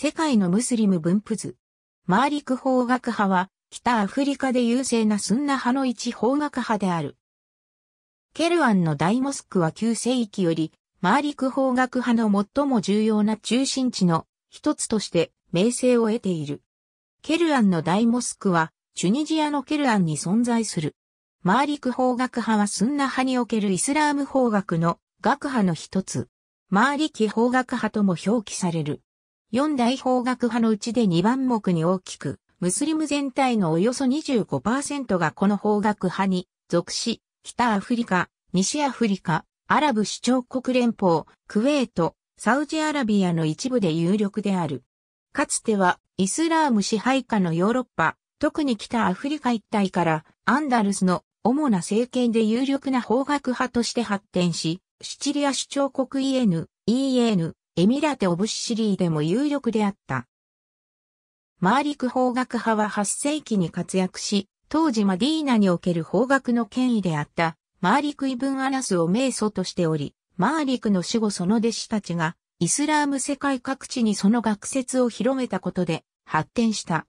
世界のムスリム分布図。マーリク法学派は、北アフリカで優勢なスンナ派の一法学派である。ケルアンの大モスクは旧世紀より、マーリク法学派の最も重要な中心地の一つとして名声を得ている。ケルアンの大モスクは、チュニジアのケルアンに存在する。マーリク法学派はスンナ派におけるイスラーム法学の学派の一つ。マーリキ法学派とも表記される。四大法学派のうちで2番目に大きく、ムスリム全体のおよそ25%がこの法学派に属し、北アフリカ、西アフリカ、アラブ首長国連邦、クウェート、サウジアラビアの一部で有力である。かつてはイスラーム支配下のヨーロッパ、特に北アフリカ一帯からアンダルスの主な政権で有力な法学派として発展し、シチリア首長国 EN、EN、エミラテ・オブ・シリーでも有力であった。マーリク法学派は8世紀に活躍し、当時マディーナにおける法学の権威であった、マーリク・イブン・アナスを名祖としており、マーリクの死後その弟子たちが、イスラーム世界各地にその学説を広めたことで、発展した。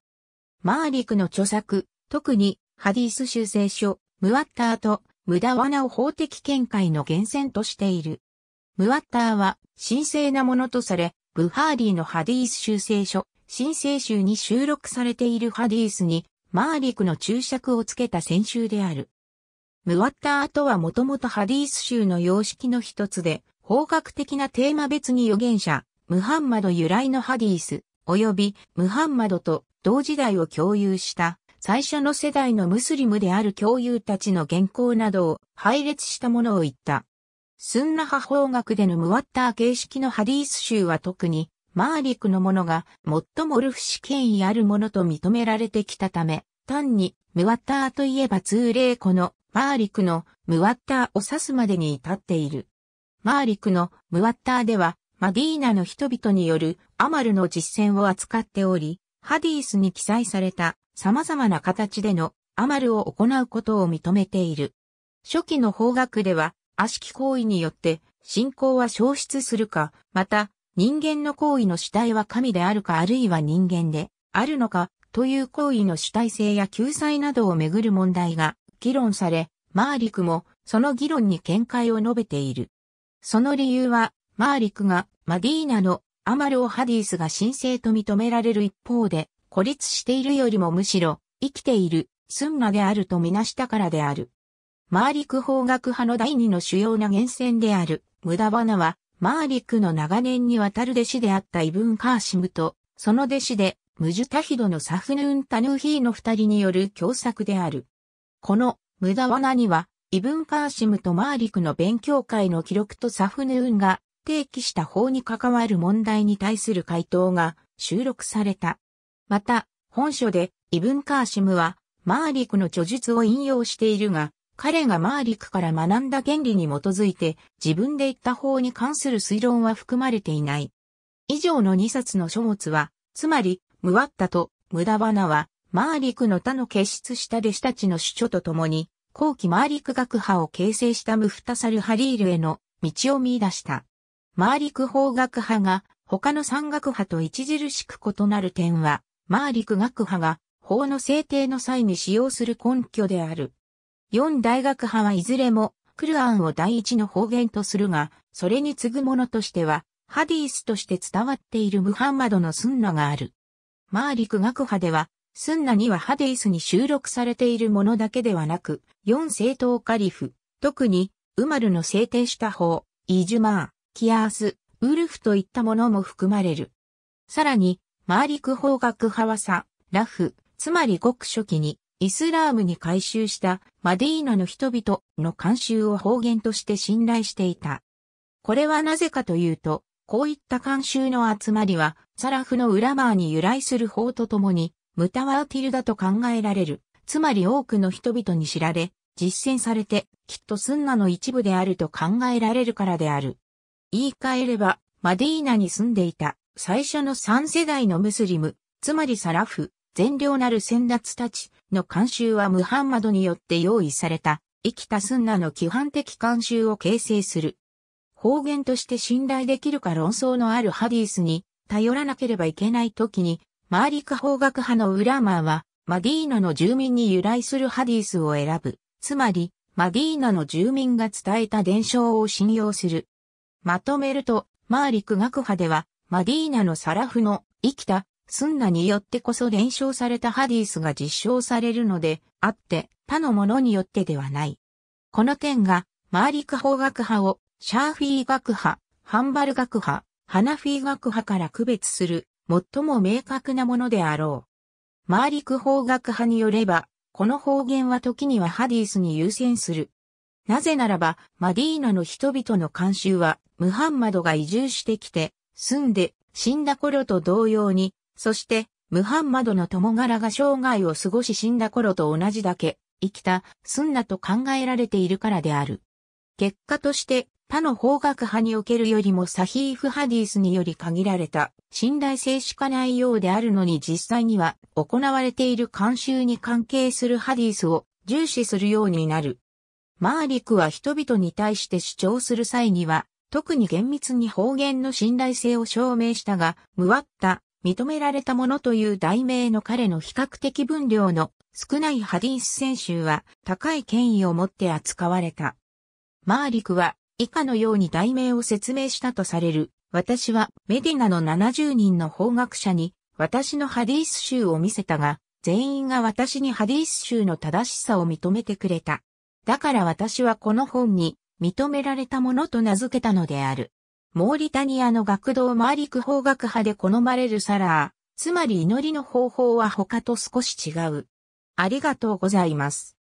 マーリクの著作、特に、ハディス修正書、ムワッターと、ムダワナを法的見解の源泉としている。ムワッターは神聖なものとされ、ブハーディのハディース修正書、神聖集に収録されているハディースに、マーリクの注釈をつけた先週である。ムワッターとはもともとハディース集の様式の一つで、方角的なテーマ別に預言者、ムハンマド由来のハディース、及びムハンマドと同時代を共有した最初の世代のムスリムである共有たちの原稿などを配列したものを言った。スンナ派方学でのムワッター形式のハディース集は特に、マーリクのものが最もルフシ権威あるものと認められてきたため、単にムワッターといえば通例このマーリクのムワッターを指すまでに至っている。マーリクのムワッターでは、マディーナの人々によるアマルの実践を扱っており、ハディースに記載された様々な形でのアマルを行うことを認めている。初期の方角では、悪しき行為によって信仰は消失するか、また人間の行為の主体は神であるかあるいは人間であるのかという行為の主体性や救済などをめぐる問題が議論され、マーリクもその議論に見解を述べている。その理由は、マーリクがマディーナのアマル・オ・ハディースが神聖と認められる一方で、孤立しているよりもむしろ生きているスンナであるとみなしたからである。マーリク法学派の第二の主要な源泉である、ムダバナは、マーリクの長年にわたる弟子であったイブン・カーシムと、その弟子で、ムジュタヒドのサフヌーン・タヌーヒーの二人による共作である。この、ムダワナには、イブン・カーシムとマーリクの勉強会の記録とサフヌーンが、提起した法に関わる問題に対する回答が収録された。また、本書で、イブン・カーシムは、マーリクの著述を引用しているが、彼がマーリクから学んだ原理に基づいて自分で言った法に関する推論は含まれていない。以上の2冊の書物は、つまり、ムワッタとムダバナは、マーリクの他の結出した弟子たちの主張とともに、後期マーリク学派を形成したムフタサル・ハリールへの道を見出した。マーリク法学派が他の山学派と著しく異なる点は、マーリク学派が法の制定の際に使用する根拠である。4大学派はいずれも、クルアンを第一の方言とするが、それに次ぐものとしては、ハディースとして伝わっているムハンマドのスンナがある。マーリク学派では、スンナにはハディースに収録されているものだけではなく、4正統カリフ、特に、ウマルの制定した法、イジュマー、キアース、ウルフといったものも含まれる。さらに、マーリク法学派はさ、ラフ、つまり極初期に、イスラームに改宗したマディーナの人々の慣習を方言として信頼していた。これはなぜかというと、こういった慣習の集まりは、サラフの裏側に由来する法とともに、ムタワーティルだと考えられる。つまり多くの人々に知られ、実践されて、きっとスンナの一部であると考えられるからである。言い換えれば、マディーナに住んでいた最初の3世代のムスリム、つまりサラフ、善良なる先達たちの慣習はムハンマドによって用意された、生きたスンナの基本的慣習を形成する。方言として信頼できるか論争のあるハディースに頼らなければいけない時に、マーリカ法学派のウラーマーは、マディーナの住民に由来するハディースを選ぶ。つまり、マディーナの住民が伝えた伝承を信用する。まとめると、マーリク学派では、マディーナのサラフの生きたスンナによってこそ伝承されたハディスが実証されるのであって、他のものによってではない。この点が、マーリク法学派を、シャーフィー学派、ハンバル学派、ハナフィー学派から区別する、最も明確なものであろう。マーリク法学派によれば、この方言は時にはハディスに優先する。なぜならば、マディーナの人々の慣習は、ムハンマドが移住してきて、住んで、死んだ頃と同様に、そして、ムハンマドの友柄が生涯を過ごし死んだ頃と同じだけ、生きた、すんなと考えられているからである。結果として、他の方角派におけるよりもサヒーフハディスにより限られた信頼性しかないようであるのに実際には行われている慣習に関係するハディスを重視するようになる。マーリクは人々に対して主張する際には特に厳密に方言の信頼性を証明したが、ムワッタ、認められたものという題名の彼の比較的分量の少ないハディース選手は高い権威を持って扱われた。マーリクは以下のように題名を説明したとされる。私はメディナの70人の法学者に私のハディース集を見せたが、全員が私にハディース集の正しさを認めてくれた。だから私はこの本に認められたものと名付けたのである。モーリタニアの学童マーリク法学派で好まれるサラー、つまり祈りの方法は他と少し違う。ありがとうございます。